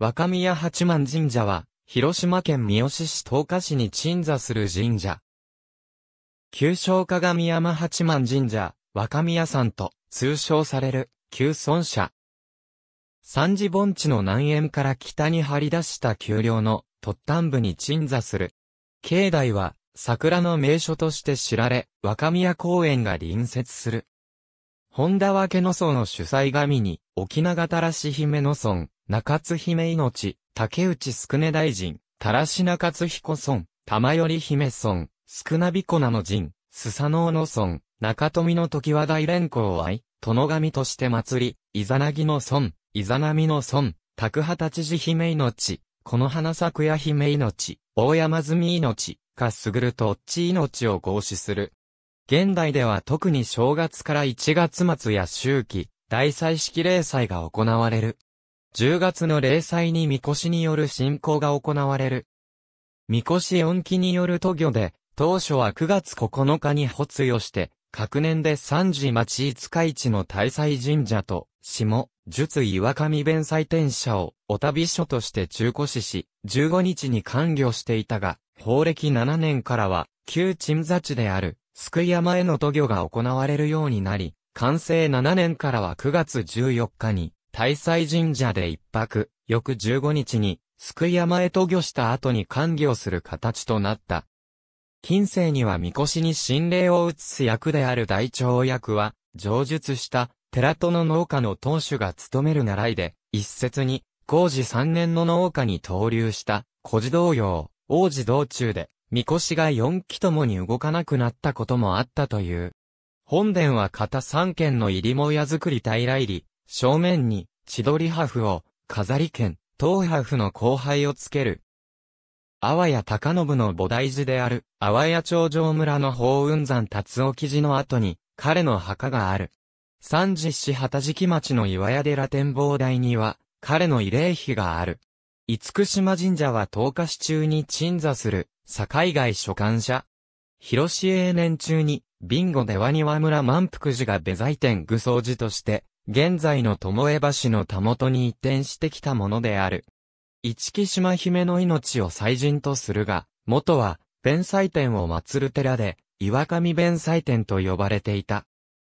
若宮八幡神社は、広島県三好市東下市に鎮座する神社。旧称鏡山八幡神社、若宮山と通称される、旧村社。三次盆地の南縁から北に張り出した丘陵の突端部に鎮座する。境内は、桜の名所として知られ、若宮公園が隣接する。本田分けの層の主催神に、沖永たらし姫の村、中津姫命、竹内宿根大臣、たらし中津彦村、玉より姫村、宿なび名なの陣、須佐能の村、中富の時は大連行愛、殿神として祭り、イザナギの村、イザナミの村、宅畑知事姫命、この花咲や姫命、大山積命、かすぐるとっち命を合祀する。現代では特に正月から1月末や秋季、大祭式例祭が行われる。10月の霊祭に御輿による信仰が行われる。御輿恩期による渡御で、当初は9月9日に発与して、各年で三時町五日市の大祭神社と、下、術岩上弁祭天社を、お旅所として中古市し、15日に完了していたが、法暦7年からは、旧鎮座地である、救山への渡御が行われるようになり、完成7年からは9月14日に、大祭神社で一泊、翌15日に、救い山へ渡御した後に官業する形となった。近世には神輿に神霊を移す役である大長役は、上述した、寺戸の農家の当主が務める習いで、一説に、工事三年の農家に投留した、古事同様、王子道中で、神輿が四機ともに動かなくなったこともあったという。本殿は片三軒の入りもや作り平入り、正面に、千鳥ハフを、飾り剣、東ハフの後輩をつける。阿波や高信の菩提寺である、阿波や頂上村の法雲山達夫記事の後に、彼の墓がある。三十市畑敷町の岩屋寺展望台には、彼の慰霊碑がある。厳島神社は東下日市中に鎮座する、境外所管者。広志永年中に、ビンゴでワ庭村満福寺がベザイ店具装寺として、現在の友江橋のたもとに移転してきたものである。一木島姫の命を祭神とするが、元は、弁祭天を祀る寺で、岩上弁祭天と呼ばれていた。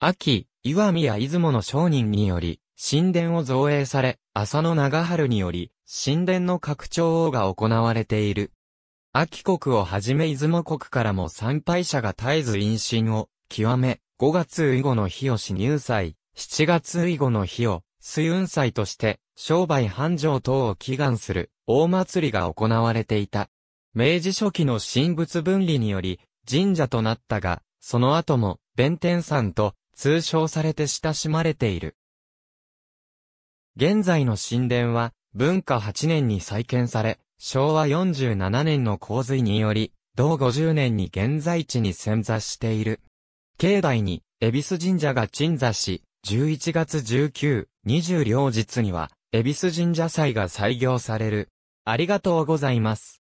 秋、岩見や出雲の商人により、神殿を造営され、浅野長春により、神殿の拡張が行われている。秋国をはじめ出雲国からも参拝者が絶えず陰神を、極め、5月以後の日吉入祭、7月以後の日を、水運祭として、商売繁盛等を祈願する、大祭りが行われていた。明治初期の神仏分離により、神社となったが、その後も、弁天山と、通称されて親しまれている。現在の神殿は、文化8年に再建され、昭和47年の洪水により、同50年に現在地に潜座している。境内に、恵比寿神社が鎮座し、11月19、20両日には、恵比寿神社祭が採用される。ありがとうございます。